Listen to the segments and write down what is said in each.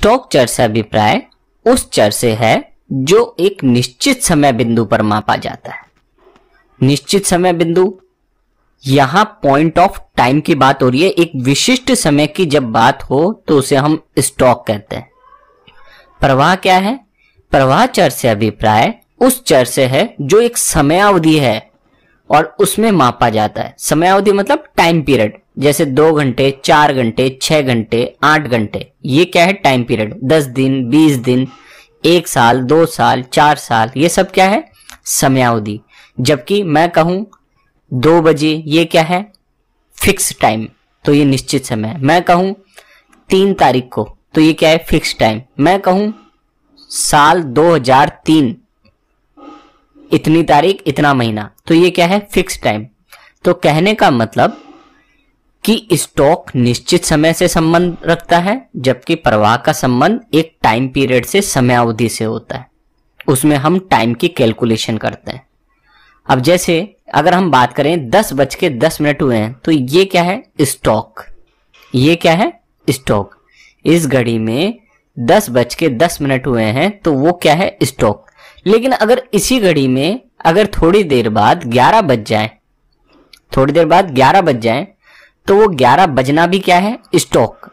stock चर से अभिप्राय उस चर से है जो एक निश्चित समय बिंदु पर मापा जाता है निश्चित समय बिंदु यहां पॉइंट ऑफ टाइम की बात हो रही है एक विशिष्ट समय की जब बात हो तो उसे हम स्टॉक कहते हैं प्रवाह क्या है प्रवाह चर से अभिप्राय उस चर से है जो एक समयावधि है और उसमें मापा जाता है समयावधि मतलब टाइम पीरियड जैसे दो घंटे चार घंटे छह घंटे आठ घंटे ये क्या है टाइम पीरियड दस दिन बीस दिन एक साल दो साल चार साल ये सब क्या है समयावधि जबकि मैं कहूं दो बजे ये क्या है फिक्स टाइम तो ये निश्चित समय है मैं कहूं तीन तारीख को तो ये क्या है फिक्स टाइम मैं कहूं साल 2003 इतनी तारीख इतना महीना तो ये क्या है फिक्स टाइम तो कहने का मतलब कि स्टॉक निश्चित समय से संबंध रखता है जबकि प्रवाह का संबंध एक टाइम पीरियड से समय अवधि से होता है उसमें हम टाइम की कैलकुलेशन करते हैं अब जैसे अगर हम बात करें दस बज के दस मिनट हुए हैं तो ये क्या है स्टॉक ये क्या है स्टॉक इस घड़ी में दस बज के दस मिनट हुए हैं तो वो क्या है स्टॉक लेकिन अगर इसी घड़ी में अगर थोड़ी देर बाद ग्यारह बज जाए थोड़ी देर बाद ग्यारह बज जाए तो वो ग्यारह बजना भी क्या है स्टॉक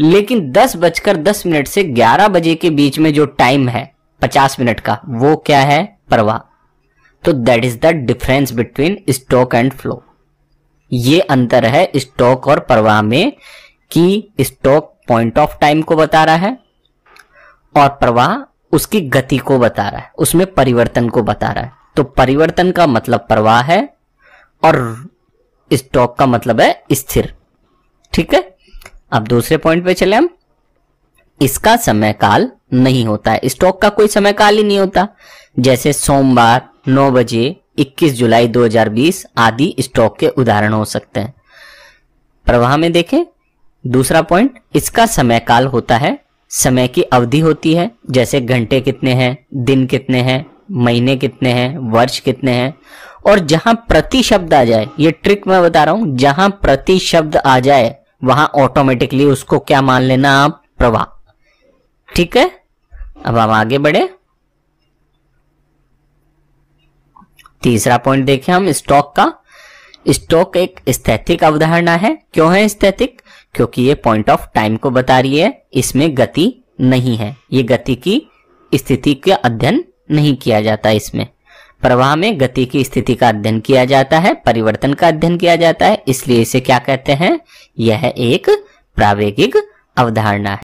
लेकिन दस बजकर दस मिनट से ग्यारह बजे के बीच में जो टाइम है पचास मिनट का वो क्या है प्रवाह तो that is the difference between stock and flow ये अंतर है स्टॉक और प्रवाह में कि स्टॉक पॉइंट ऑफ टाइम को बता रहा है और प्रवाह उसकी गति को बता रहा है उसमें परिवर्तन को बता रहा है तो परिवर्तन का मतलब प्रवाह है और स्टॉक का मतलब है स्थिर ठीक है अब दूसरे पॉइंट पे चले हम इसका समय काल नहीं होता है स्टॉक का कोई समय काल ही नहीं होता जैसे सोमवार 9 बजे 21 जुलाई 2020 आदि स्टॉक के उदाहरण हो सकते हैं प्रवाह में देखें दूसरा पॉइंट इसका समय काल होता है समय की अवधि होती है जैसे घंटे कितने हैं दिन कितने हैं महीने कितने हैं वर्ष कितने हैं और जहां प्रति शब्द आ जाए ये ट्रिक मैं बता रहा हूं जहां प्रति शब्द आ जाए वहां ऑटोमेटिकली उसको क्या मान लेना आप प्रवाह ठीक है अब हम आगे बढ़े तीसरा पॉइंट देखें हम स्टॉक का स्टॉक एक स्थैतिक अवधारणा है क्यों है स्थैतिक क्योंकि ये पॉइंट ऑफ टाइम को बता रही है इसमें गति नहीं है ये गति की स्थिति का अध्ययन नहीं किया जाता इसमें प्रवाह में गति की स्थिति का अध्ययन किया जाता है परिवर्तन का अध्ययन किया जाता है इसलिए इसे क्या कहते हैं यह एक प्रावेगिक अवधारणा है